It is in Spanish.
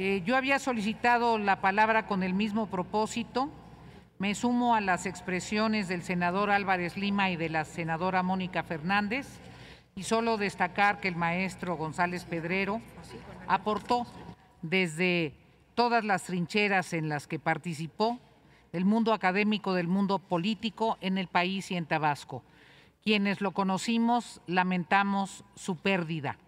Eh, yo había solicitado la palabra con el mismo propósito. Me sumo a las expresiones del senador Álvarez Lima y de la senadora Mónica Fernández y solo destacar que el maestro González Pedrero aportó desde todas las trincheras en las que participó, el mundo académico, del mundo político, en el país y en Tabasco. Quienes lo conocimos lamentamos su pérdida.